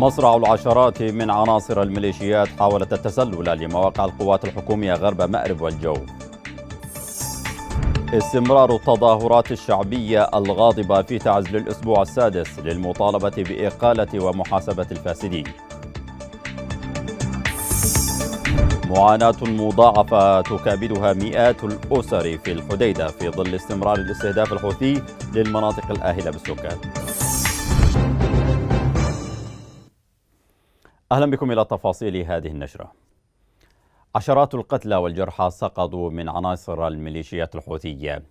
مصرع العشرات من عناصر الميليشيات حاولت التسلل لمواقع القوات الحكومية غرب مأرب والجو. استمرار التظاهرات الشعبية الغاضبة في تعزل الأسبوع السادس للمطالبة بإقالة ومحاسبة الفاسدين معاناة مضاعفة تكابدها مئات الأسر في الحديدة في ظل استمرار الاستهداف الحوثي للمناطق الآهلة بالسكان أهلا بكم إلى تفاصيل هذه النشرة عشرات القتلى والجرحى سقطوا من عناصر الميليشيات الحوثية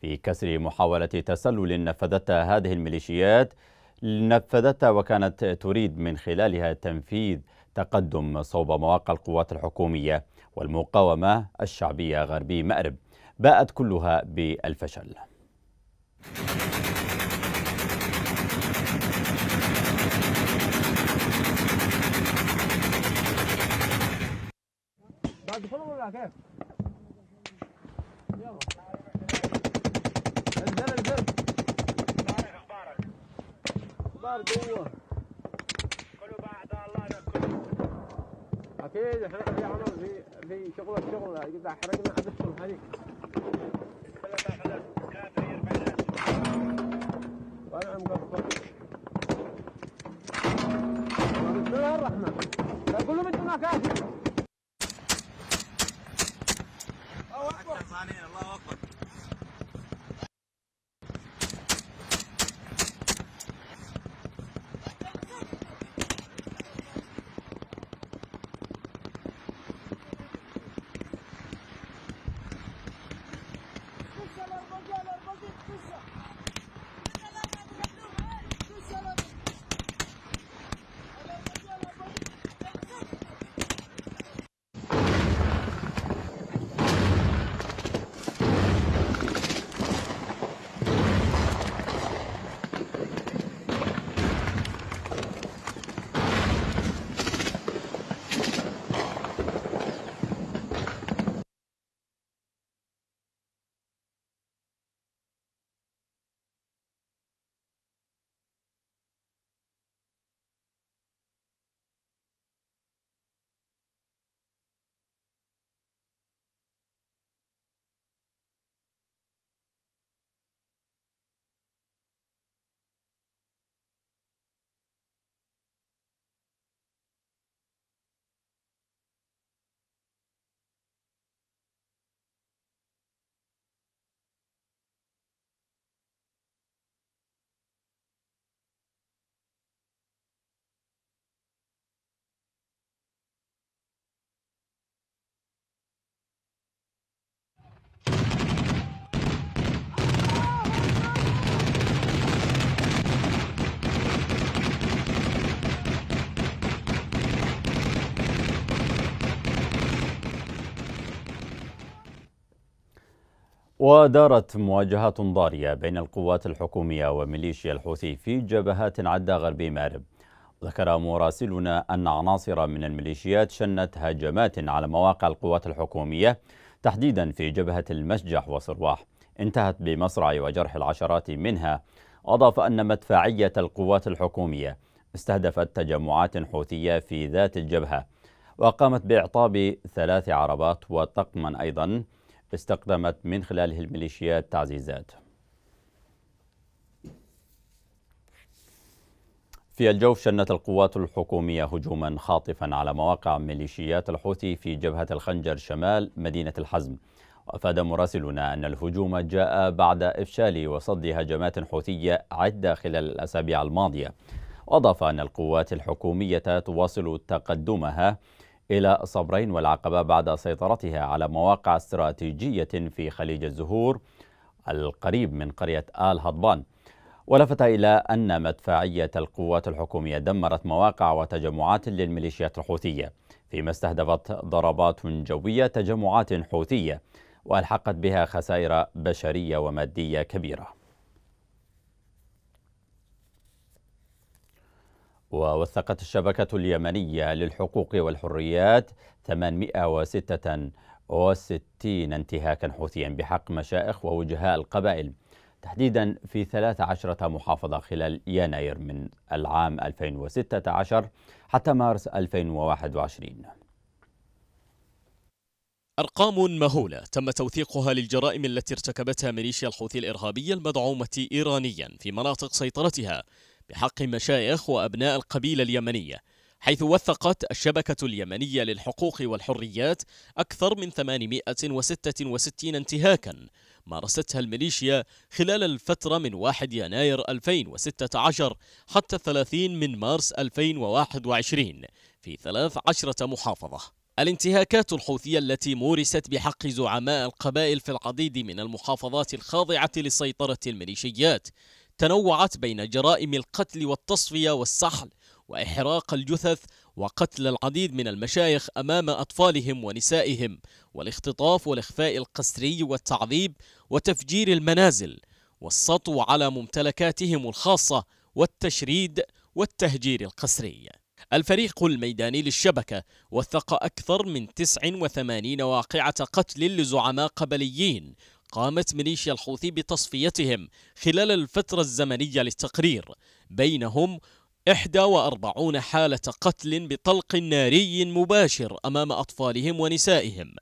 في كسر محاولة تسلل نفذتها هذه الميليشيات نفذتها وكانت تريد من خلالها تنفيذ تقدم صوب مواقع القوات الحكومية والمقاومة الشعبية غربي مأرب باءت كلها بالفشل بسرعه كده يلا انزل انزل اخبارك اخبارك ايوه كله بعد الله اكيد احنا في عمل في في شغلك شغل اذا حرقنا عدد الشغل هذيك وانا عم قصر بسم الله الرحمن كلهم انتم كاتب ودارت مواجهات ضارية بين القوات الحكومية وميليشيا الحوثي في جبهات عدة غربي مأرب ذكر مراسلنا أن عناصر من الميليشيات شنت هجمات على مواقع القوات الحكومية تحديدا في جبهة المسجح وصرواح انتهت بمصرع وجرح العشرات منها أضاف أن مدفعية القوات الحكومية استهدفت تجمعات حوثية في ذات الجبهة وقامت بإعطاب ثلاث عربات وطقما أيضا استقدمت من خلاله الميليشيات تعزيزات في الجوف شنت القوات الحكومية هجوما خاطفا على مواقع ميليشيات الحوثي في جبهة الخنجر شمال مدينة الحزم وأفاد مراسلنا أن الهجوم جاء بعد إفشال وصد هجمات حوثية عدة خلال الأسابيع الماضية وأضاف أن القوات الحكومية تواصل تقدمها إلى صبرين والعقبة بعد سيطرتها على مواقع استراتيجية في خليج الزهور القريب من قرية آل هضبان ولفت إلى أن مدفعية القوات الحكومية دمرت مواقع وتجمعات للميليشيات الحوثية فيما استهدفت ضربات جوية تجمعات حوثية وألحقت بها خسائر بشرية ومادية كبيرة ووثقت الشبكة اليمنية للحقوق والحريات 866 انتهاكا حوثيا بحق مشائخ ووجهاء القبائل تحديدا في 13 محافظة خلال يناير من العام 2016 حتى مارس 2021 أرقام مهولة تم توثيقها للجرائم التي ارتكبتها ميليشيا الحوثي الإرهابية المدعومة إيرانيا في مناطق سيطرتها بحق مشايخ وأبناء القبيلة اليمنية حيث وثقت الشبكة اليمنية للحقوق والحريات أكثر من 866 انتهاكا مارستها الميليشيا خلال الفترة من 1 يناير 2016 حتى 30 من مارس 2021 في 13 محافظة الانتهاكات الحوثية التي مورست بحق زعماء القبائل في العديد من المحافظات الخاضعة لسيطرة الميليشيات تنوعت بين جرائم القتل والتصفية والسحل وإحراق الجثث وقتل العديد من المشايخ أمام أطفالهم ونسائهم والاختطاف والإخفاء القسري والتعذيب وتفجير المنازل والسطو على ممتلكاتهم الخاصة والتشريد والتهجير القسري الفريق الميداني للشبكة وثق أكثر من 89 واقعة قتل لزعماء قبليين قامت ميليشيا الحوثي بتصفيتهم خلال الفترة الزمنية للتقرير بينهم 41 حالة قتل بطلق ناري مباشر أمام أطفالهم ونسائهم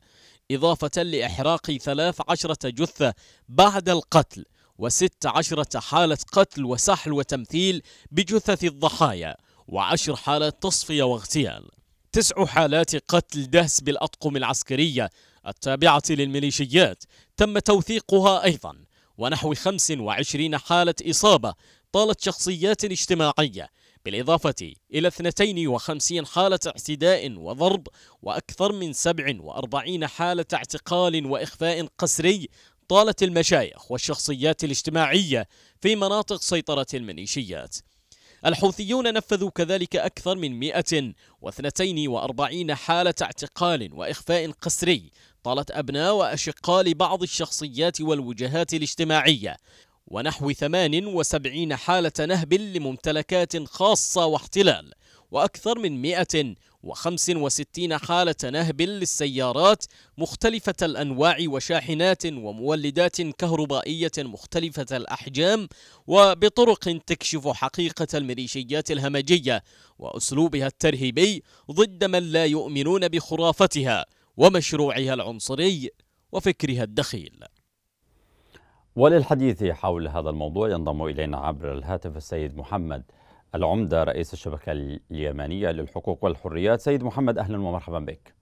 إضافة لإحراق 13 جثة بعد القتل و16 حالة قتل وسحل وتمثيل بجثث الضحايا وعشر حالات تصفية واغتيال تسع حالات قتل دهس بالأطقم العسكرية التابعة للميليشيات تم توثيقها أيضا ونحو 25 حالة إصابة طالت شخصيات اجتماعية بالإضافة إلى 52 حالة اعتداء وضرب وأكثر من 47 حالة اعتقال وإخفاء قسري طالت المشايخ والشخصيات الاجتماعية في مناطق سيطرة المنيشيات الحوثيون نفذوا كذلك أكثر من 142 حالة اعتقال وإخفاء قسري طالت أبناء وأشقاء لبعض الشخصيات والوجهات الاجتماعية ونحو 78 حالة نهب لممتلكات خاصة واحتلال وأكثر من 165 حالة نهب للسيارات مختلفة الأنواع وشاحنات ومولدات كهربائية مختلفة الأحجام وبطرق تكشف حقيقة الميليشيات الهمجية وأسلوبها الترهيبي ضد من لا يؤمنون بخرافتها ومشروعها العنصري وفكرها الدخيل وللحديث حول هذا الموضوع ينضم إلينا عبر الهاتف السيد محمد العمدة رئيس الشبكة اليمنية للحقوق والحريات سيد محمد أهلا ومرحبا بك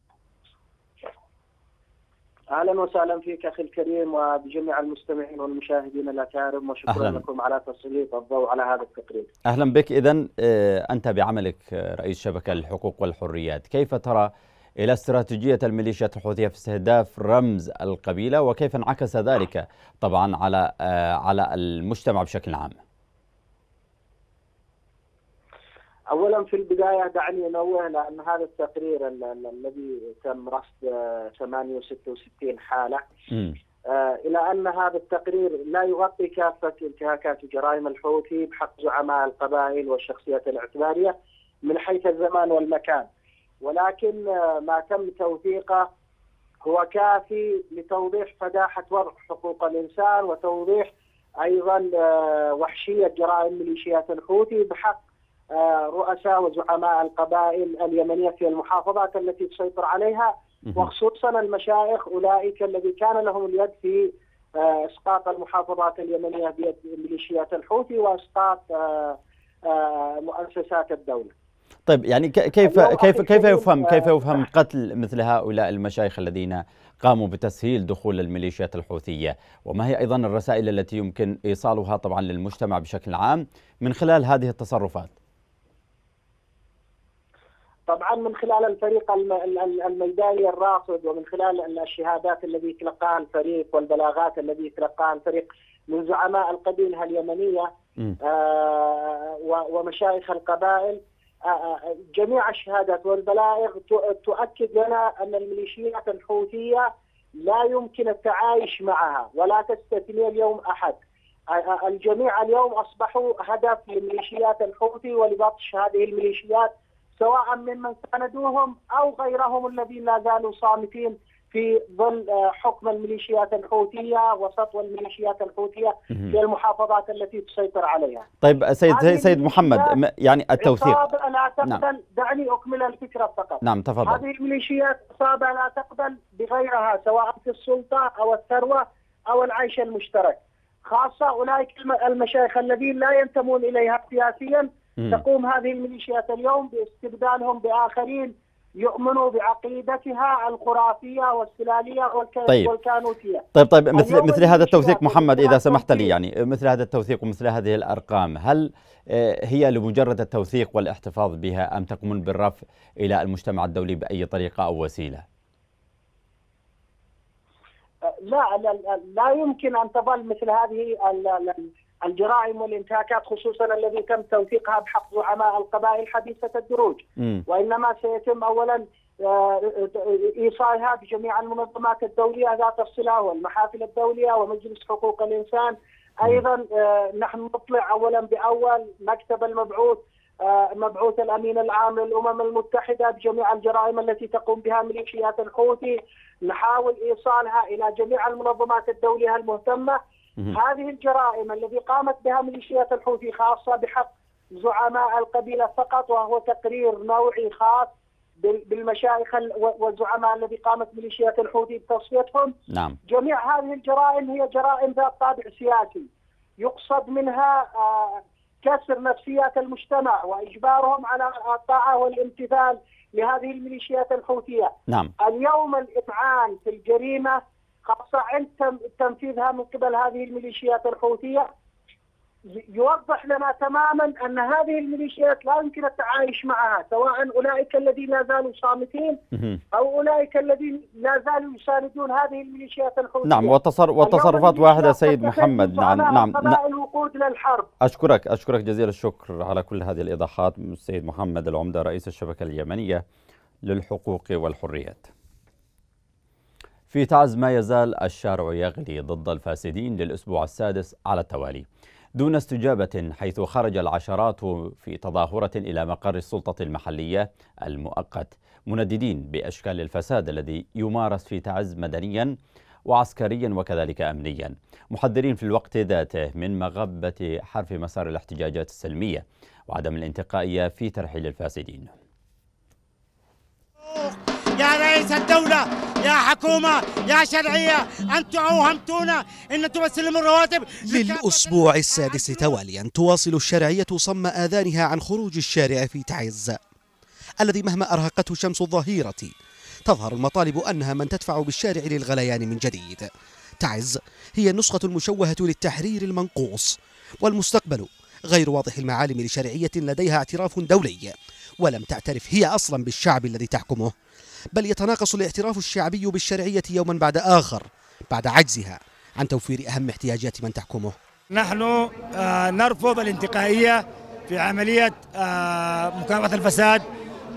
اهلا وسهلا فيك اخي الكريم وبجميع المستمعين والمشاهدين الاكارم وشكرا أهلاً. لكم على تسليط الضوء على هذا التقرير. اهلا بك اذا آه، انت بعملك آه، رئيس شبكه للحقوق والحريات، كيف ترى إلى استراتيجية الميليشيات الحوثية في استهداف رمز القبيلة وكيف انعكس ذلك طبعا على آه، على المجتمع بشكل عام اولا في البدايه دعني انوه لان هذا التقرير الذي تم رصد 866 حاله م. آه، الى ان هذا التقرير لا يغطي كافه انتهاكات وجرائم الحوثي بحق زعماء القبائل والشخصيات الاعتباريه من حيث الزمان والمكان ولكن آه، ما تم توثيقه هو كافي لتوضيح فداحة وضع حقوق الإنسان وتوضيح أيضا آه، وحشية جرائم ميليشيات الحوثي بحق آه، رؤساء وزعماء القبائل اليمنية في المحافظات التي تسيطر عليها وخصوصا المشايخ أولئك الذي كان لهم اليد في إسقاط المحافظات اليمنية بيد ميليشيات الحوثي وإسقاط مؤسسات الدولة طيب يعني كيف كيف كيف يفهم كيف يفهم قتل مثل هؤلاء المشايخ الذين قاموا بتسهيل دخول الميليشيات الحوثيه وما هي ايضا الرسائل التي يمكن ايصالها طبعا للمجتمع بشكل عام من خلال هذه التصرفات طبعا من خلال الفريق الميداني الراصد ومن خلال الشهادات التي تلقاها الفريق والبلاغات التي تلقاها الفريق من زعماء القبيله اليمنيه آه ومشايخ القبائل آه، آه، جميع الشهادات والبلاغ تؤكد لنا ان الميليشيات الحوثيه لا يمكن التعايش معها ولا تستثني اليوم احد. آه، الجميع اليوم اصبحوا هدف لميليشيات الحوثي ولبطش هذه الميليشيات سواء ممن ساندوهم او غيرهم الذين لا زالوا صامتين في ظل آه، حكم الميليشيات الحوثيه وسطو الميليشيات الحوثيه في المحافظات التي تسيطر عليها. طيب سيد سيد, سيد محمد يعني التوثيق لا نعم. تقبل نعم. دعني اكمل الفكره فقط. نعم تفضل. هذه الميليشيات عصابه لا تقبل بغيرها سواء في السلطه او الثروه او العيش المشترك. خاصه اولئك المشايخ الذين لا ينتمون اليها سياسيا تقوم هذه الميليشيات اليوم باستبدالهم باخرين يؤمنوا بعقيدتها الخرافيه والسلاليه طيب. والكانوتيه طيب طيب مثل مثل هذا التوثيق محمد اذا سمحت لي يعني مثل هذا التوثيق ومثل هذه الارقام هل آه، هي لمجرد التوثيق والاحتفاظ بها ام تقومون بالرفع الى المجتمع الدولي باي طريقه او وسيله؟ آه، لا لا, لا يمكن ان تظل مثل هذه الجرائم والانتهاكات خصوصا الذي تم توثيقها بحق زعماء القبائل حديثة الدروج وإنما سيتم أولا آه، إيصالها بجميع المنظمات الدولية ذات الصلة والمحافل الدولية ومجلس حقوق الإنسان أيضا آه، نحن نطلع أولا بأول مكتب المبعوث آه، مبعوث الامين العام للامم المتحده بجميع الجرائم التي تقوم بها ميليشيات الحوثي نحاول ايصالها الى جميع المنظمات الدوليه المهتمه هذه الجرائم التي قامت بها ميليشيات الحوثي خاصه بحق زعماء القبيله فقط وهو تقرير نوعي خاص بالمشايخ والزعماء الذي قامت ميليشيات الحوثي بتصفيتهم نعم. جميع هذه الجرائم هي جرائم ذات طابع سياسي يقصد منها آه، كسر نفسيات المجتمع واجبارهم على الطاعه والامتثال لهذه الميليشيات الحوثيه نعم. اليوم الاذعان في الجريمه خاصة عند تنفيذها من قبل هذه الميليشيات الحوثية يوضح لنا تماما أن هذه الميليشيات لا يمكن التعايش معها سواء أولئك الذين لا زالوا صامتين أو أولئك الذين لا زالوا يساندون هذه الميليشيات الحوثية نعم وتصر وتصرفات واحدة سيد محمد نعم نعم،, نعم الوقود للحرب أشكرك أشكرك جزيل الشكر على كل هذه الإيضاحات سيد محمد العمدة رئيس الشبكة اليمنية للحقوق والحريات في تعز ما يزال الشارع يغلي ضد الفاسدين للأسبوع السادس على التوالي دون استجابة حيث خرج العشرات في تظاهرة إلى مقر السلطة المحلية المؤقت منددين بأشكال الفساد الذي يمارس في تعز مدنيا وعسكريا وكذلك أمنيا محذرين في الوقت ذاته من مغبة حرف مسار الاحتجاجات السلمية وعدم الانتقائية في ترحيل الفاسدين يا رئيس الدولة يا حكومة يا شرعية أنتم أوهمتونا أن تسلموا الرواتب للأسبوع السادس تواليا تواصل الشرعية صم آذانها عن خروج الشارع في تعز الذي مهما أرهقته شمس الظهيرة تظهر المطالب أنها من تدفع بالشارع للغليان من جديد تعز هي النسخة المشوهة للتحرير المنقوص والمستقبل غير واضح المعالم لشرعية لديها اعتراف دولي ولم تعترف هي أصلا بالشعب الذي تحكمه بل يتناقص الاعتراف الشعبي بالشرعية يوما بعد آخر بعد عجزها عن توفير أهم احتياجات من تحكمه نحن آه، نرفض الانتقائية في عملية آه، مكافحة الفساد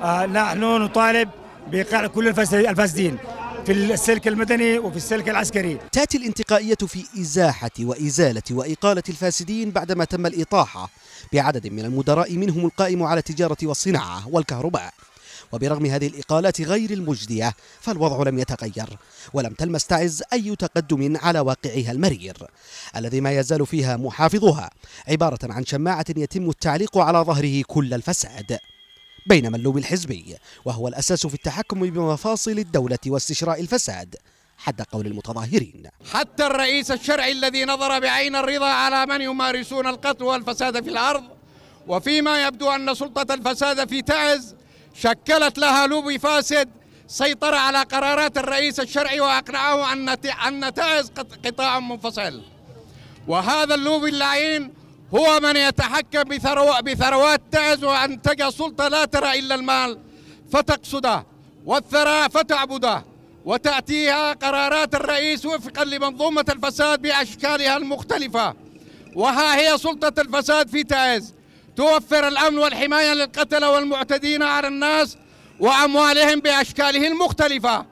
آه، نحن نطالب بإيقاع كل الفاسدين في السلك المدني وفي السلك العسكري تأتي الانتقائية في إزاحة وإزالة وإقالة الفاسدين بعدما تم الإطاحة بعدد من المدراء منهم القائم على التجارة والصناعة والكهرباء وبرغم هذه الإقالات غير المجدية فالوضع لم يتغير ولم تلمس تعز أي تقدم على واقعها المرير الذي ما يزال فيها محافظها عبارة عن شماعة يتم التعليق على ظهره كل الفساد بينما اللوم الحزبي وهو الأساس في التحكم بمفاصل الدولة واستشراء الفساد حد قول المتظاهرين حتى الرئيس الشرعي الذي نظر بعين الرضا على من يمارسون القتل والفساد في الأرض وفيما يبدو أن سلطة الفساد في تعز شكلت لها لوبي فاسد سيطر على قرارات الرئيس الشرعي وأقنعه عن نتائج قطاع منفصل وهذا اللوبي اللعين هو من يتحكم بثروات تعز وأنتج سلطة لا ترى إلا المال فتقصده والثراء فتعبده وتأتيها قرارات الرئيس وفقا لمنظومة الفساد بأشكالها المختلفة وها هي سلطة الفساد في تعز توفر الأمن والحماية للقتلة والمعتدين على الناس وأموالهم بأشكاله المختلفة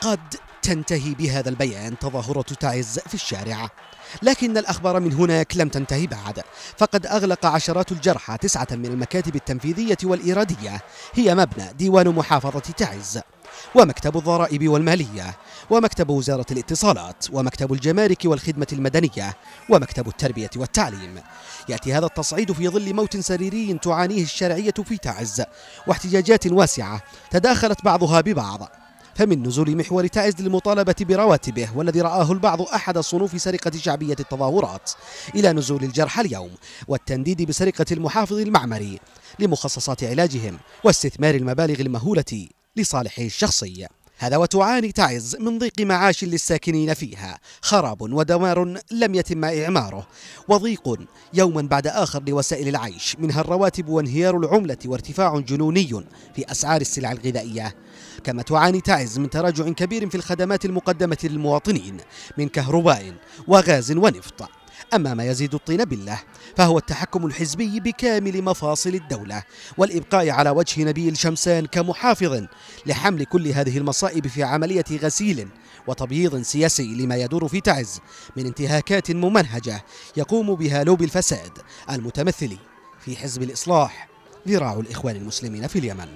قد تنتهي بهذا البيان تظاهرة تعز في الشارع لكن الأخبار من هناك لم تنتهي بعد فقد أغلق عشرات الجرحى تسعة من المكاتب التنفيذية والإيرادية هي مبنى ديوان محافظة تعز ومكتب الضرائب والمالية ومكتب وزارة الاتصالات ومكتب الجمارك والخدمة المدنية ومكتب التربية والتعليم يأتي هذا التصعيد في ظل موت سريري تعانيه الشرعية في تعز واحتجاجات واسعة تداخلت بعضها ببعض فمن نزول محور تعز للمطالبة برواتبه والذي رآه البعض أحد صنوف سرقة شعبية التظاهرات إلى نزول الجرحى اليوم والتنديد بسرقة المحافظ المعمري لمخصصات علاجهم واستثمار المبالغ المهولة لصالحه الشخصي هذا وتعاني تعز من ضيق معاش للساكنين فيها خراب ودمار لم يتم إعماره وضيق يوما بعد آخر لوسائل العيش منها الرواتب وانهيار العملة وارتفاع جنوني في أسعار السلع الغذائية كما تعاني تعز من تراجع كبير في الخدمات المقدمة للمواطنين من كهرباء وغاز ونفط أما ما يزيد الطين بلة فهو التحكم الحزبي بكامل مفاصل الدولة والإبقاء على وجه نبي الشمسان كمحافظ لحمل كل هذه المصائب في عملية غسيل وتبييض سياسي لما يدور في تعز من انتهاكات ممنهجة يقوم بها لوب الفساد المتمثل في حزب الإصلاح ذراع الإخوان المسلمين في اليمن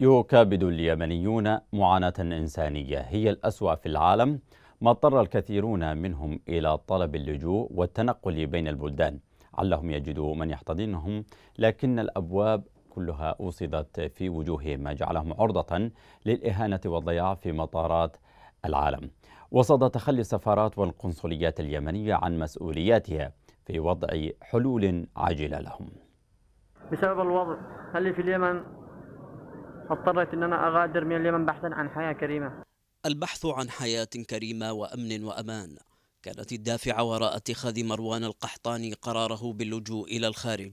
يكابد اليمنيون معاناة إنسانية هي الأسوأ في العالم ما اضطر الكثيرون منهم إلى طلب اللجوء والتنقل بين البلدان علهم يجدوا من يحتضنهم لكن الأبواب كلها أوصدت في وجوههم ما جعلهم عرضة للإهانة والضياع في مطارات العالم وصد تخلي السفارات والقنصليات اليمنية عن مسؤولياتها في وضع حلول عاجلة لهم بسبب الوضع اللي في اليمن اضطريت ان انا اغادر من اليمن بحثا عن حياه كريمه البحث عن حياة كريمة وأمن وأمان كانت الدافع وراء اتخاذ مروان القحطاني قراره باللجوء إلى الخارج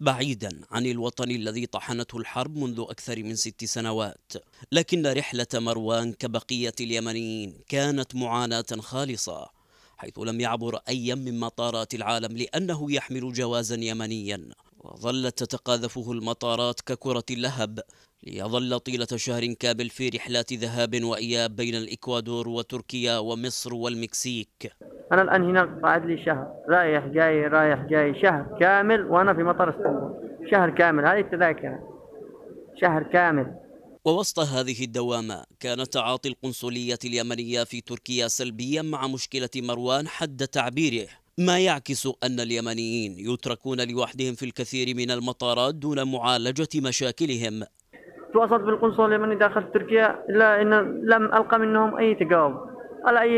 بعيدا عن الوطن الذي طحنته الحرب منذ أكثر من ست سنوات لكن رحلة مروان كبقية اليمنيين كانت معاناة خالصة حيث لم يعبر أيا من مطارات العالم لأنه يحمل جوازا يمنيا وظلت تتقاذفه المطارات ككرة اللهب ليظل طيلة شهر كامل في رحلات ذهاب وإياب بين الإكوادور وتركيا ومصر والمكسيك أنا الآن هنا قاعد لي شهر رايح جاي رايح جاي شهر كامل وأنا في مطار اسطنبول شهر كامل هذه التذاكر شهر كامل ووسط هذه الدوامة كان تعاطي القنصلية اليمنية في تركيا سلبيا مع مشكلة مروان حد تعبيره ما يعكس أن اليمنيين يتركون لوحدهم في الكثير من المطارات دون معالجة مشاكلهم تواصلت بالقنصل اليمني داخل تركيا إلا أن لم ألقى منهم أي تجاوب ولا أي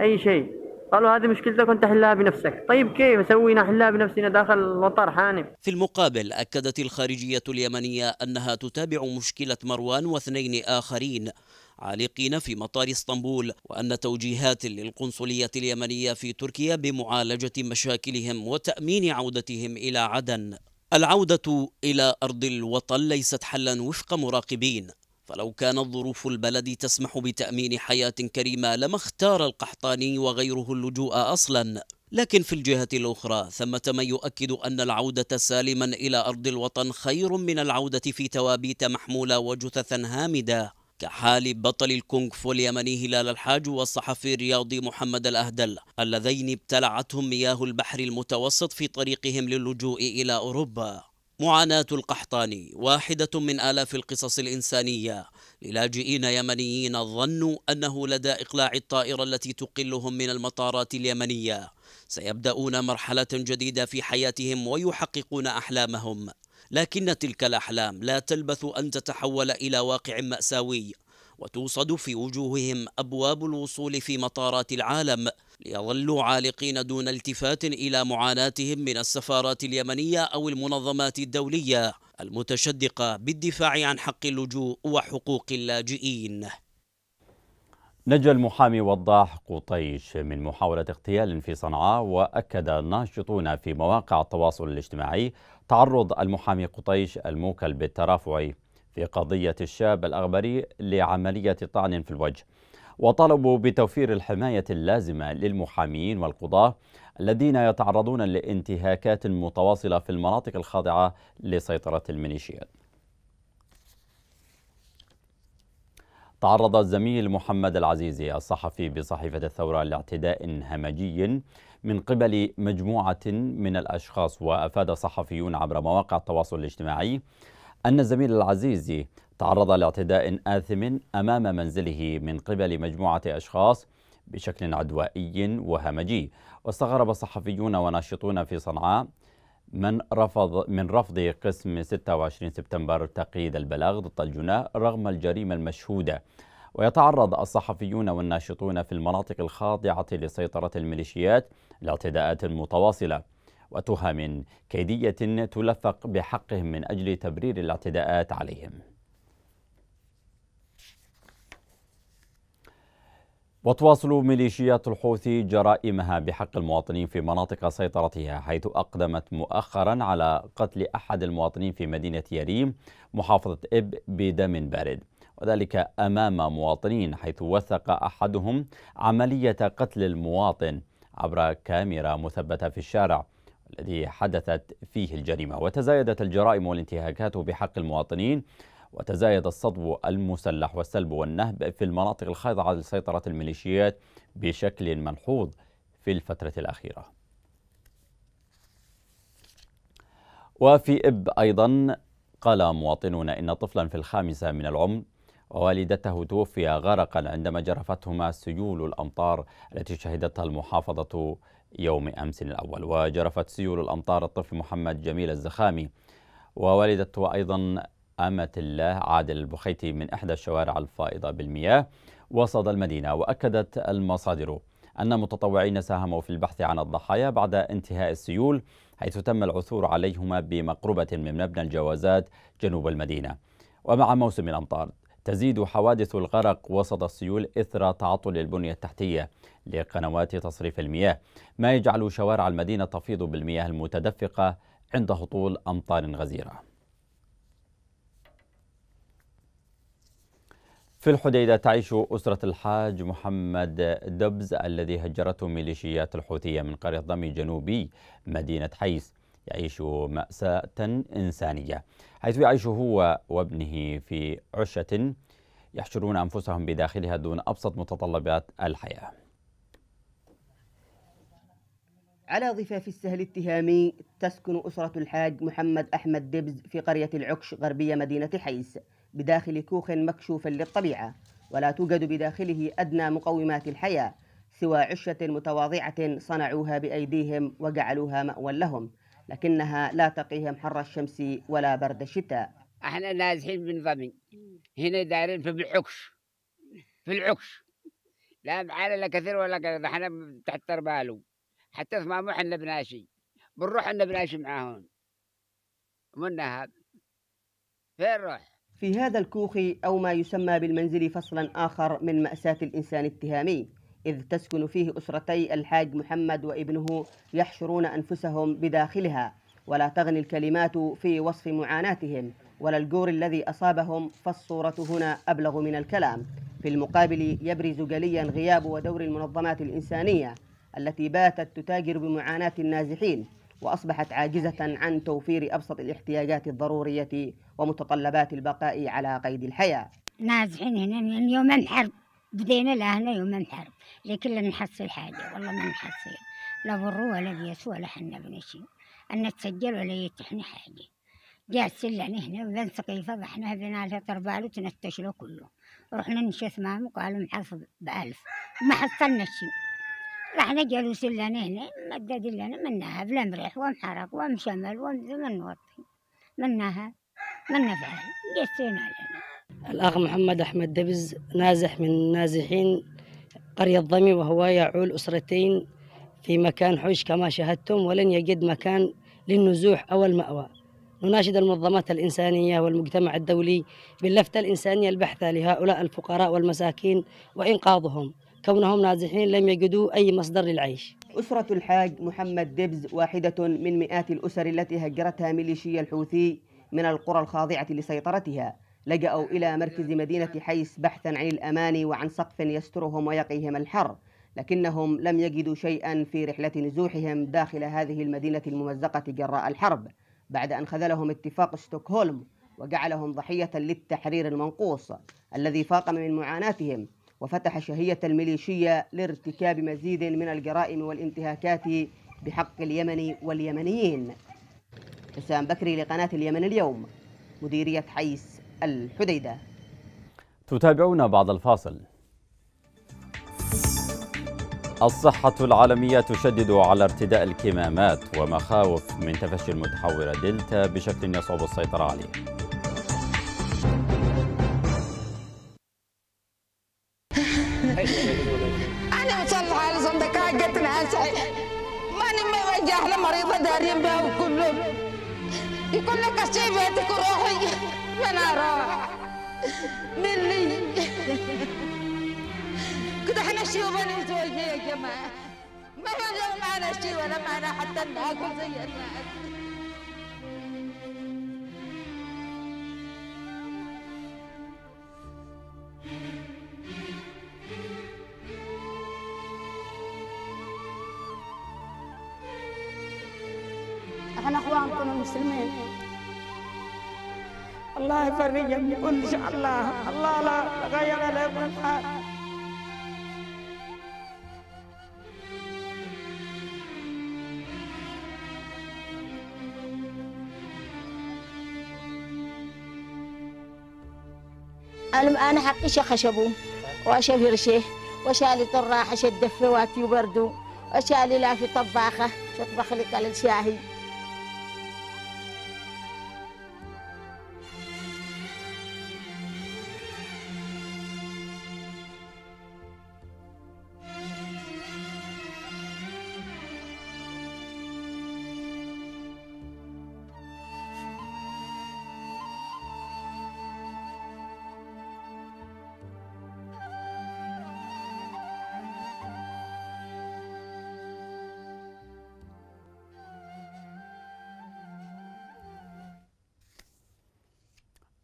أي شيء قالوا هذه مشكلتك وانت حلها بنفسك طيب كيف اسوي نحلها بنفسنا داخل مطار حانم في المقابل أكدت الخارجية اليمنية أنها تتابع مشكلة مروان واثنين آخرين عالقين في مطار اسطنبول وأن توجيهات للقنصلية اليمنية في تركيا بمعالجة مشاكلهم وتأمين عودتهم إلى عدن العودة إلى أرض الوطن ليست حلا وفق مراقبين فلو كانت ظروف البلد تسمح بتأمين حياة كريمة لما اختار القحطاني وغيره اللجوء أصلا لكن في الجهة الأخرى ثمة من يؤكد أن العودة سالما إلى أرض الوطن خير من العودة في توابيت محمولة وجثثا هامدة كحال بطل الكونغ فو اليمني هلال الحاج والصحفي الرياضي محمد الأهدل اللذين ابتلعتهم مياه البحر المتوسط في طريقهم للجوء إلى أوروبا معاناة القحطاني واحدة من آلاف القصص الإنسانية للاجئين يمنيين ظنوا أنه لدى إقلاع الطائرة التي تقلهم من المطارات اليمنية سيبدأون مرحلة جديدة في حياتهم ويحققون أحلامهم لكن تلك الأحلام لا تلبث أن تتحول إلى واقع مأساوي وتوصد في وجوههم أبواب الوصول في مطارات العالم ليظلوا عالقين دون التفات إلى معاناتهم من السفارات اليمنية أو المنظمات الدولية المتشدقة بالدفاع عن حق اللجوء وحقوق اللاجئين نجا المحامي وضاح قطيش من محاولة اغتيال في صنعاء وأكد الناشطون في مواقع التواصل الاجتماعي تعرض المحامي قطيش الموكل بالترافع في قضية الشاب الأغبري لعملية طعن في الوجه وطالبوا بتوفير الحماية اللازمة للمحامين والقضاة الذين يتعرضون لانتهاكات متواصلة في المناطق الخاضعة لسيطرة الميليشيات تعرض الزميل محمد العزيزي الصحفي بصحيفة الثورة لاعتداء همجي من قبل مجموعة من الأشخاص وأفاد صحفيون عبر مواقع التواصل الاجتماعي أن الزميل العزيزي تعرض لاعتداء آثم أمام منزله من قبل مجموعة أشخاص بشكل عدوائي وهمجي واستغرب الصحفيون وناشطون في صنعاء من رفض من رفض قسم 26 سبتمبر تقييد البلاغ ضد الجناه رغم الجريمة المشهودة ويتعرض الصحفيون والناشطون في المناطق الخاضعة لسيطرة الميليشيات لاعتداءات متواصلة وتهم كيدية تلفق بحقهم من أجل تبرير الاعتداءات عليهم وتواصل ميليشيات الحوثي جرائمها بحق المواطنين في مناطق سيطرتها حيث أقدمت مؤخرا على قتل أحد المواطنين في مدينة يريم محافظة إب بدم بارد وذلك أمام مواطنين حيث وثق أحدهم عملية قتل المواطن عبر كاميرا مثبتة في الشارع الذي حدثت فيه الجريمة وتزايدت الجرائم والانتهاكات بحق المواطنين وتزايد الصدو المسلح والسلب والنهب في المناطق الخاضعة لسيطرة الميليشيات بشكل ملحوظ في الفترة الأخيرة وفي إب أيضا قال مواطنون إن طفلا في الخامسة من العمر ووالدته توفي غرقا عندما جرفتهما سيول الأمطار التي شهدتها المحافظة يوم أمس الأول وجرفت سيول الأمطار الطفل محمد جميل الزخامي ووالدته أيضا أمة الله عادل البخيتي من إحدى الشوارع الفائضة بالمياه وسط المدينة وأكدت المصادر أن متطوعين ساهموا في البحث عن الضحايا بعد انتهاء السيول حيث تم العثور عليهما بمقربة من مبنى الجوازات جنوب المدينة ومع موسم الأمطار تزيد حوادث الغرق وسط السيول إثر تعطل البنية التحتية لقنوات تصريف المياه ما يجعل شوارع المدينة تفيض بالمياه المتدفقة عند هطول أمطار غزيرة في الحديدة تعيش أسرة الحاج محمد دبز الذي هجرته ميليشيات الحوثية من قرية ضمي جنوبي مدينة حيس يعيش مأساة إنسانية حيث يعيش هو وابنه في عشة يحشرون أنفسهم بداخلها دون أبسط متطلبات الحياة على ضفاف السهل التهامي تسكن أسرة الحاج محمد أحمد دبز في قرية العكش غربية مدينة حيس بداخل كوخ مكشوف للطبيعة ولا توجد بداخله أدنى مقومات الحياة سوى عشة متواضعة صنعوها بأيديهم وجعلوها مأوى لهم لكنها لا تقيهم حر الشمس ولا برد الشتاء احنا نازحين بنظامي هنا دايرين في العكش في العكش لا معانا لا كثير ولا كثير احنا تحت ترباله حتى في مامو احنا بناشي بنروح احنا بناشي معاهم ومنها فين نروح في هذا الكوخ أو ما يسمى بالمنزل فصلا آخر من مأساة الإنسان التهامي إذ تسكن فيه أسرتي الحاج محمد وابنه يحشرون أنفسهم بداخلها ولا تغني الكلمات في وصف معاناتهم ولا الجور الذي أصابهم فالصورة هنا أبلغ من الكلام في المقابل يبرز جليا غياب ودور المنظمات الإنسانية التي باتت تتاجر بمعاناة النازحين وأصبحت عاجزة عن توفير أبسط الاحتياجات الضرورية ومتطلبات البقاء على قيد الحياة نازحين هنا من يوم الحرب بدينا لهنا يوم الحرب لكن لم نحصل حاجة والله ما نحصل لا برو ولا بيس ولا حنا بنشي أن نتسجل ولا يتحني حاجة جالسين لنا هنا بن سقيفة بحنا بنا تربال وتنتشلو كله رحنا نشي ثمام وقالوا محافظ بألف ما حصلنا شيء احنا جالوسين لنا هنا مدد لنا منها بلم مريح ومحرق ومشمل ومن وطي منها من نفعل جسينا لنا الأخ محمد أحمد دبز نازح من نازحين قرية ضمي وهو يعول أسرتين في مكان حوش كما شاهدتم ولن يجد مكان للنزوح أو المأوى نناشد المنظمات الإنسانية والمجتمع الدولي باللفتة الإنسانية البحثة لهؤلاء الفقراء والمساكين وإنقاذهم كونهم نازحين لم يجدوا أي مصدر للعيش أسرة الحاج محمد دبز واحدة من مئات الأسر التي هجرتها ميليشيا الحوثي من القرى الخاضعة لسيطرتها لجأوا إلى مركز مدينة حيس بحثا عن الأمان وعن سقف يسترهم ويقيهم الحر لكنهم لم يجدوا شيئا في رحلة نزوحهم داخل هذه المدينة الممزقة جراء الحرب بعد أن خذلهم اتفاق ستوكهولم وجعلهم ضحية للتحرير المنقوص الذي فاقم من معاناتهم وفتح شهية الميليشية لارتكاب مزيد من الجرائم والانتهاكات بحق اليمن واليمنيين حسام بكري لقناة اليمن اليوم مديرية حيس الحديدة تتابعون بعد الفاصل الصحة العالمية تشدد على ارتداء الكمامات ومخاوف من تفشي المتحورة دلتا بشكل يصعب السيطرة عليه شوفوني متوجهه يا جماعه ما هذا معنا شيء ولا معنا حتى ناكل زي الناس احنا اخوانكم المسلمين الله يفرجهم ان شاء الله الله لا غير لكم الحال أنا أنا حقي خشبه وأشفر شيه وشالي طراحة شدفة واتي وبردو وشالي لا في طباخة شطبخ لي قلل شاهي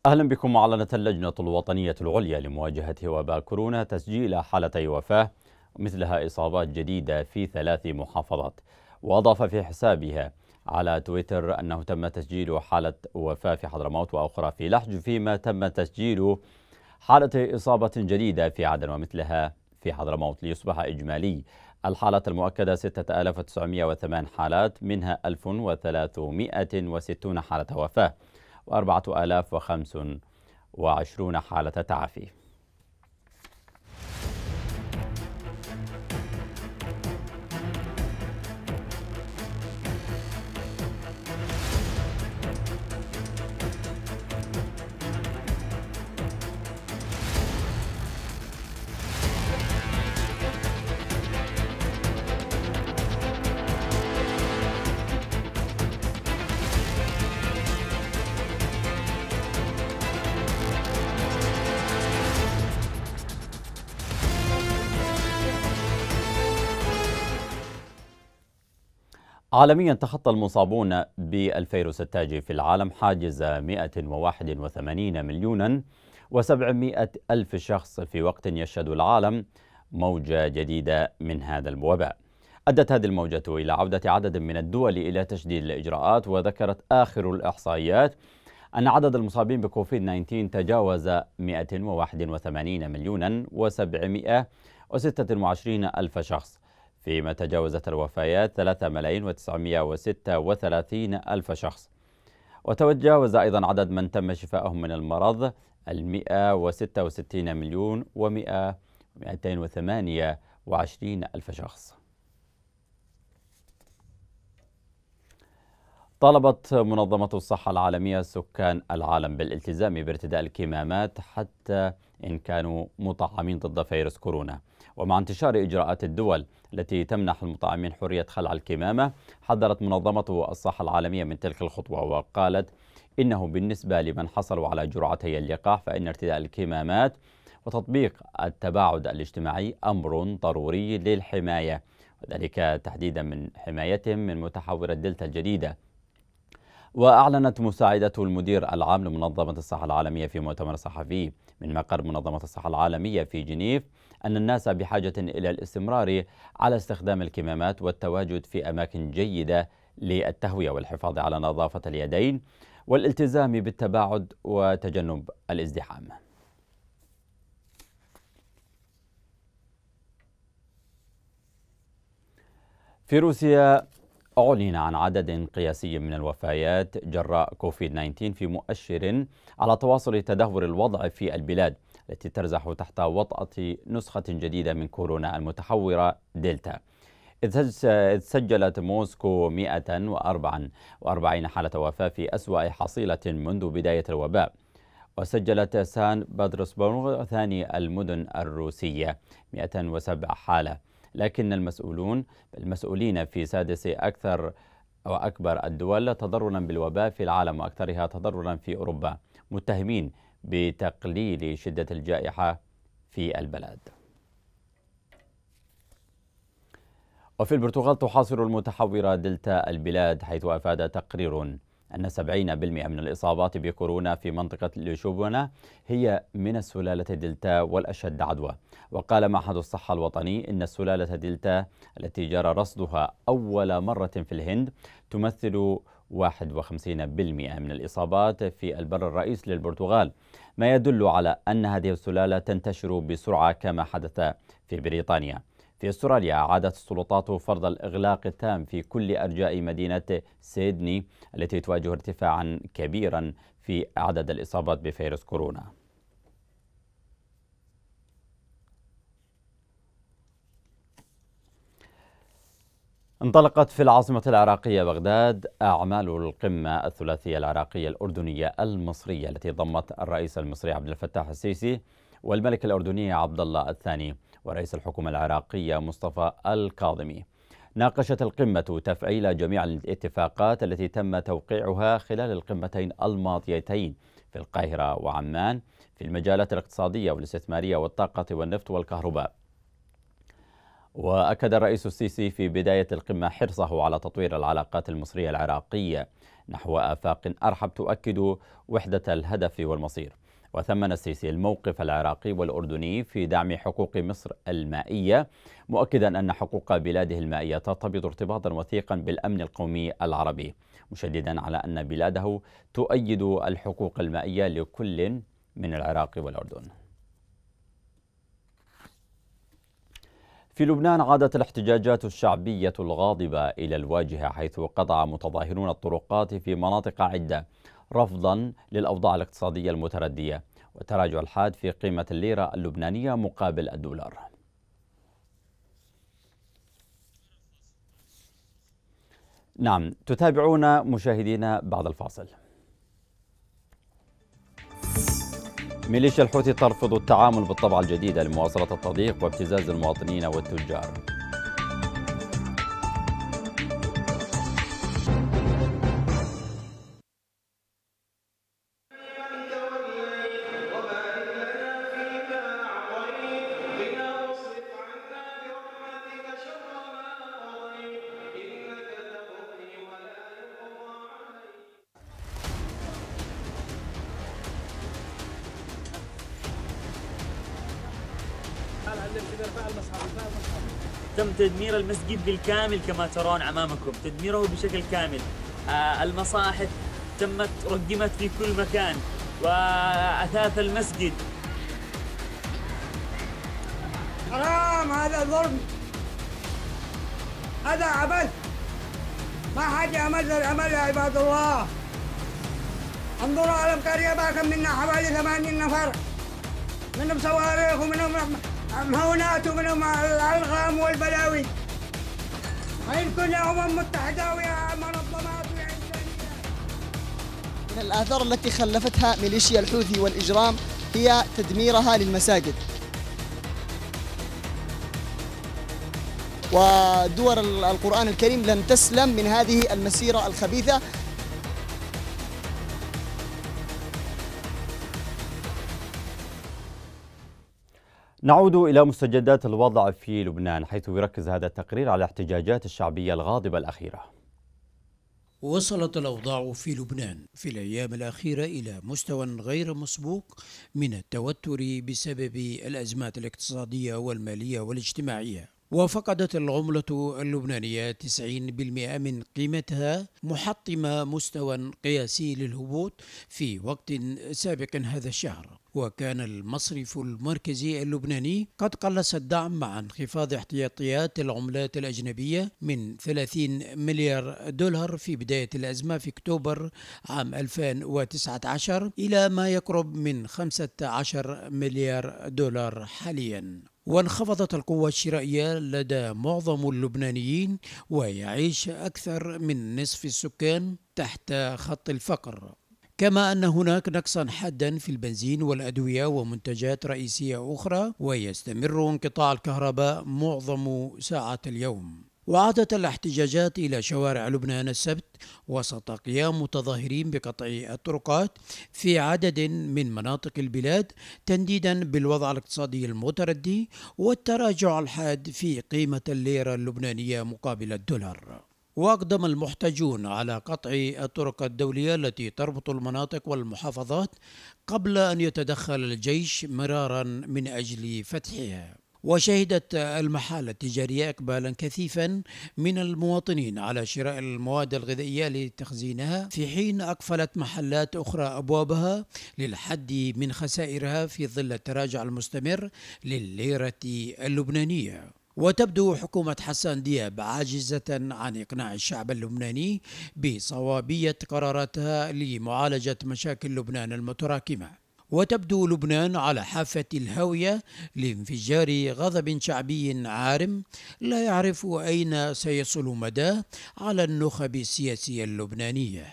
أهلا بكم أعلنت اللجنة الوطنية العليا لمواجهة وباء كورونا تسجيل حالتي وفاة مثلها إصابات جديدة في ثلاث محافظات وأضاف في حسابها على تويتر أنه تم تسجيل حالة وفاة في حضرموت وأخرى في لحج فيما تم تسجيل حالة إصابة جديدة في عدن ومثلها في حضرموت ليصبح إجمالي الحالات المؤكدة 6908 حالات منها 1360 حالة وفاة وأربعة آلاف وخمس وعشرون حالة تعافي عالميا تخطى المصابون بالفيروس التاجي في العالم حاجز 181 مليونا و700 ألف شخص في وقت يشهد العالم موجة جديدة من هذا الوباء أدت هذه الموجة إلى عودة عدد من الدول إلى تشديد الإجراءات وذكرت آخر الإحصائيات أن عدد المصابين بكوفيد 19 تجاوز 181 مليونا و726 ألف شخص فيما تجاوزت الوفيات 3 ملايين و936 ألف شخص وتجاوز أيضا عدد من تم شفائهم من المرض المئة وستة وستين مليون ومئة ومئتين وثمانية وعشرين ألف شخص طالبت منظمة الصحة العالمية سكان العالم بالالتزام بارتداء الكمامات حتى إن كانوا مطعمين ضد فيروس كورونا ومع انتشار إجراءات الدول التي تمنح المطعمين حرية خلع الكمامة حذرت منظمة الصحة العالمية من تلك الخطوة وقالت إنه بالنسبة لمن حصلوا على جرعتي اللقاح فإن ارتداء الكمامات وتطبيق التباعد الاجتماعي أمر ضروري للحماية وذلك تحديدا من حمايتهم من متحور الدلتا الجديدة وأعلنت مساعدة المدير العام لمنظمة الصحة العالمية في مؤتمر صحفي من مقر منظمة الصحة العالمية في جنيف أن الناس بحاجة إلى الاستمرار على استخدام الكمامات والتواجد في أماكن جيدة للتهوية والحفاظ على نظافة اليدين والالتزام بالتباعد وتجنب الازدحام في روسيا أعلن عن عدد قياسي من الوفيات جراء كوفيد 19 في مؤشر على تواصل تدهور الوضع في البلاد التي ترزح تحت وطأة نسخة جديدة من كورونا المتحورة دلتا إذ سجلت موسكو 144 حالة وفاة في أسوأ حصيلة منذ بداية الوباء وسجلت سان بطرسبرغ ثاني المدن الروسية 107 حالة لكن المسؤولون المسؤولين في سادس أكثر وأكبر الدول تضررا بالوباء في العالم وأكثرها تضررا في أوروبا متهمين بتقليل شدة الجائحة في البلد وفي البرتغال تحاصر المتحورة دلتا البلاد حيث أفاد تقرير أن 70% من الإصابات بكورونا في منطقة لشبونة هي من السلالة دلتا والأشد عدوى وقال معهد الصحة الوطني إن السلالة دلتا التي جرى رصدها أول مرة في الهند تمثل 51% من الإصابات في البر الرئيس للبرتغال ما يدل على أن هذه السلالة تنتشر بسرعة كما حدث في بريطانيا في استراليا أعادت السلطات فرض الإغلاق التام في كل أرجاء مدينة سيدني التي تواجه ارتفاعا كبيرا في عدد الإصابات بفيروس كورونا انطلقت في العاصمة العراقية بغداد أعمال القمة الثلاثية العراقية الأردنية المصرية التي ضمت الرئيس المصري عبد الفتاح السيسي والملك الأردني عبد الله الثاني ورئيس الحكومة العراقية مصطفى الكاظمي. ناقشت القمة تفعيل جميع الاتفاقات التي تم توقيعها خلال القمتين الماضيتين في القاهرة وعمان في المجالات الاقتصادية والاستثمارية والطاقة والنفط والكهرباء. وأكد الرئيس السيسي في بداية القمة حرصه على تطوير العلاقات المصرية العراقية نحو آفاق أرحب تؤكد وحدة الهدف والمصير وثمن السيسي الموقف العراقي والأردني في دعم حقوق مصر المائية مؤكدا أن حقوق بلاده المائية ترتبط ارتباطا وثيقا بالأمن القومي العربي مشددا على أن بلاده تؤيد الحقوق المائية لكل من العراق والأردن في لبنان عادت الاحتجاجات الشعبية الغاضبة إلى الواجهة حيث قطع متظاهرون الطرقات في مناطق عدة رفضا للأوضاع الاقتصادية المتردية وتراجع الحاد في قيمة الليرة اللبنانية مقابل الدولار نعم تتابعون مشاهدينا بعد الفاصل ميليشيا الحوثي ترفض التعامل بالطبعة الجديدة لمواصلة التضييق وابتزاز المواطنين والتجار المسجد بالكامل كما ترون امامكم تدميره بشكل كامل آه، المصاحف تمت رقمت في كل مكان واثاث المسجد حرام هذا ظلم هذا عبث ما حد يعمل العمل يا عباد الله انظروا على القرية باكم منا حوالي ثمانين نفر منهم صواريخ ومنهم مهونات ومنهم الغام والبلاوي يا امم متحده ويا منظمات ويا من الاثار التي خلفتها ميليشيا الحوثي والاجرام هي تدميرها للمساجد ودول القرآن الكريم لن تسلم من هذه المسيرة الخبيثة نعود إلى مستجدات الوضع في لبنان حيث يركز هذا التقرير على احتجاجات الشعبية الغاضبة الأخيرة وصلت الأوضاع في لبنان في الأيام الأخيرة إلى مستوى غير مسبوق من التوتر بسبب الأزمات الاقتصادية والمالية والاجتماعية وفقدت العملة اللبنانية 90% من قيمتها محطمة مستوى قياسي للهبوط في وقت سابق هذا الشهر وكان المصرف المركزي اللبناني قد قلص الدعم مع انخفاض احتياطيات العملات الأجنبية من 30 مليار دولار في بداية الأزمة في أكتوبر عام 2019 إلى ما يقرب من 15 مليار دولار حالياً وانخفضت القوة الشرائية لدى معظم اللبنانيين ويعيش أكثر من نصف السكان تحت خط الفقر كما أن هناك نقصا حادا في البنزين والأدوية ومنتجات رئيسية أخرى ويستمر انقطاع الكهرباء معظم ساعات اليوم وعادت الاحتجاجات إلى شوارع لبنان السبت وسط قيام متظاهرين بقطع الطرقات في عدد من مناطق البلاد تنديدا بالوضع الاقتصادي المتردي والتراجع الحاد في قيمة الليرة اللبنانية مقابل الدولار. وأقدم المحتجون على قطع الطرق الدولية التي تربط المناطق والمحافظات قبل أن يتدخل الجيش مرارا من أجل فتحها وشهدت المحال التجارية إقبالا كثيفا من المواطنين على شراء المواد الغذائية لتخزينها في حين أقفلت محلات أخرى أبوابها للحد من خسائرها في ظل التراجع المستمر لليرة اللبنانية وتبدو حكومة حسان دياب عاجزة عن إقناع الشعب اللبناني بصوابية قراراتها لمعالجة مشاكل لبنان المتراكمة وتبدو لبنان على حافة الهاوية لانفجار غضب شعبي عارم لا يعرف أين سيصل مداه على النخب السياسية اللبنانية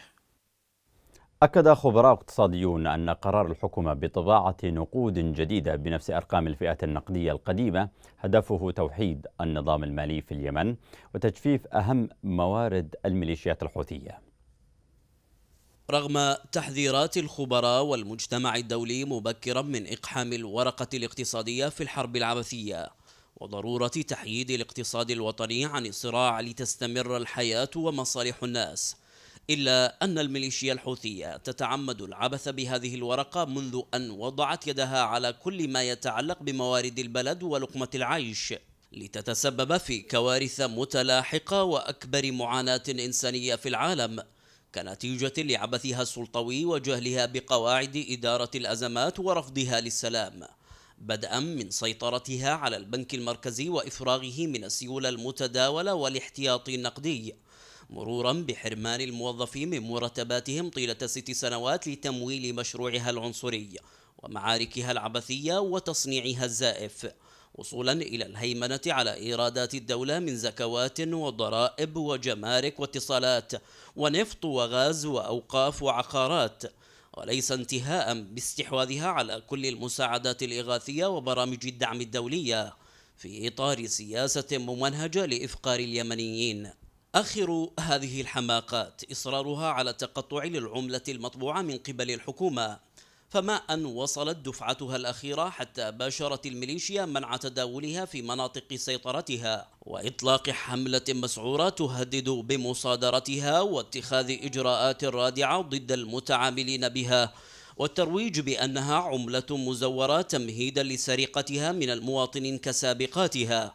أكد خبراء اقتصاديون أن قرار الحكومة بطباعة نقود جديدة بنفس أرقام الفئة النقدية القديمة هدفه توحيد النظام المالي في اليمن وتجفيف أهم موارد الميليشيات الحوثية رغم تحذيرات الخبراء والمجتمع الدولي مبكرا من إقحام الورقة الاقتصادية في الحرب العبثية وضرورة تحييد الاقتصاد الوطني عن الصراع لتستمر الحياة ومصالح الناس إلا أن الميليشيا الحوثية تتعمد العبث بهذه الورقة منذ أن وضعت يدها على كل ما يتعلق بموارد البلد ولقمة العيش لتتسبب في كوارث متلاحقة وأكبر معاناة إنسانية في العالم كنتيجة لعبثها السلطوي وجهلها بقواعد إدارة الأزمات ورفضها للسلام بدءا من سيطرتها على البنك المركزي وإفراغه من السيولة المتداولة والاحتياط النقدي مرورا بحرمان الموظفين من مرتباتهم طيلة ست سنوات لتمويل مشروعها العنصري ومعاركها العبثية وتصنيعها الزائف وصولا إلى الهيمنة على إيرادات الدولة من زكوات وضرائب وجمارك واتصالات ونفط وغاز وأوقاف وعقارات وليس انتهاء باستحواذها على كل المساعدات الإغاثية وبرامج الدعم الدولية في إطار سياسة ممنهجة لإفقار اليمنيين آخر هذه الحماقات إصرارها على التقطع للعملة المطبوعة من قبل الحكومة فما أن وصلت دفعتها الأخيرة حتى باشرت الميليشيا منع تداولها في مناطق سيطرتها وإطلاق حملة مسعورة تهدد بمصادرتها واتخاذ إجراءات رادعة ضد المتعاملين بها والترويج بأنها عملة مزورة تمهيدا لسرقتها من المواطنين كسابقاتها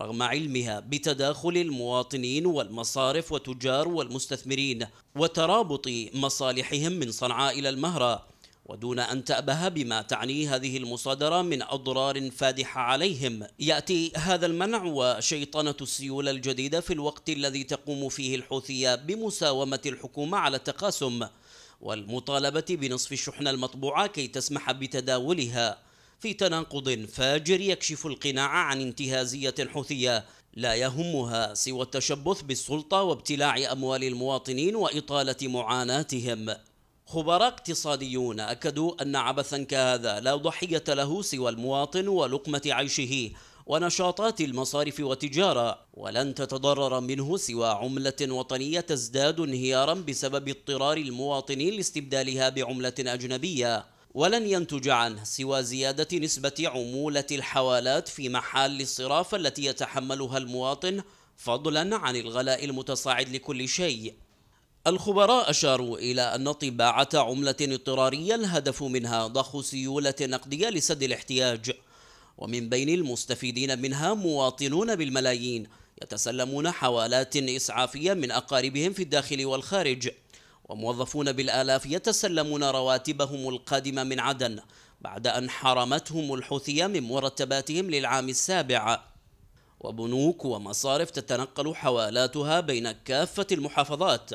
رغم علمها بتداخل المواطنين والمصارف وتجار والمستثمرين وترابط مصالحهم من صنعاء إلى المهرة ودون أن تأبه بما تعنيه هذه المصادرة من أضرار فادحة عليهم يأتي هذا المنع وشيطنة السيولة الجديدة في الوقت الذي تقوم فيه الحوثية بمساومة الحكومة على التقاسم والمطالبة بنصف الشحنة المطبوعة كي تسمح بتداولها في تناقض فاجر يكشف القناع عن انتهازية حوثية لا يهمها سوى التشبث بالسلطة وابتلاع أموال المواطنين وإطالة معاناتهم خبراء اقتصاديون أكدوا أن عبثا كهذا لا ضحية له سوى المواطن ولقمة عيشه ونشاطات المصارف والتجارة ولن تتضرر منه سوى عملة وطنية تزداد انهيارا بسبب اضطرار المواطنين لاستبدالها بعملة أجنبية ولن ينتج عنه سوى زيادة نسبة عمولة الحوالات في محال الصراف التي يتحملها المواطن فضلا عن الغلاء المتصاعد لكل شيء الخبراء أشاروا إلى أن طباعة عملة اضطرارية الهدف منها ضخ سيولة نقدية لسد الاحتياج ومن بين المستفيدين منها مواطنون بالملايين يتسلمون حوالات إسعافية من أقاربهم في الداخل والخارج وموظفون بالآلاف يتسلمون رواتبهم القادمة من عدن بعد أن حرمتهم الحوثية من مرتباتهم للعام السابع وبنوك ومصارف تتنقل حوالاتها بين كافة المحافظات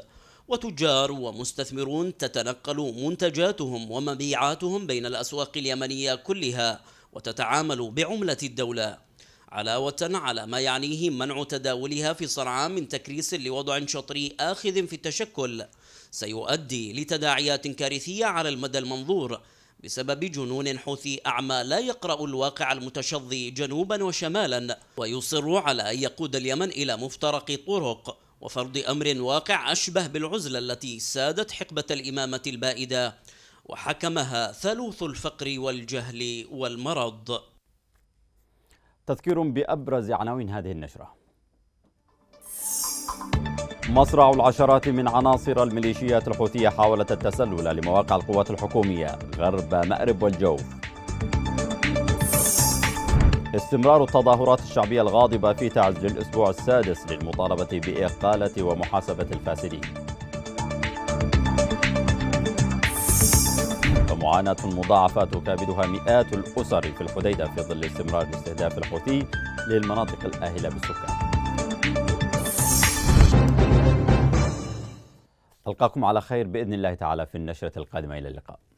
وتجار ومستثمرون تتنقل منتجاتهم ومبيعاتهم بين الأسواق اليمنية كلها وتتعامل بعملة الدولة علاوة على ما يعنيه منع تداولها في صنعاء من تكريس لوضع شطري آخذ في التشكل سيؤدي لتداعيات كارثية على المدى المنظور بسبب جنون حوثي أعمى لا يقرأ الواقع المتشظي جنوبا وشمالا ويصر على أن يقود اليمن إلى مفترق طرق وفرض أمر واقع أشبه بالعزلة التي سادت حقبة الإمامة البائدة وحكمها ثالوث الفقر والجهل والمرض تذكير بأبرز عناوين هذه النشرة مصرع العشرات من عناصر الميليشيات الحوثية حاولت التسلل لمواقع القوات الحكومية غرب مأرب والجوف استمرار التظاهرات الشعبية الغاضبة في تعز الأسبوع السادس للمطالبة بإقالة ومحاسبة الفاسدين ومعاناة مضاعفة تكابدها مئات الأسر في الحديدة في ظل استمرار استهداف الحوثي للمناطق الآهلة بالسكان ألقاكم على خير بإذن الله تعالى في النشرة القادمة إلى اللقاء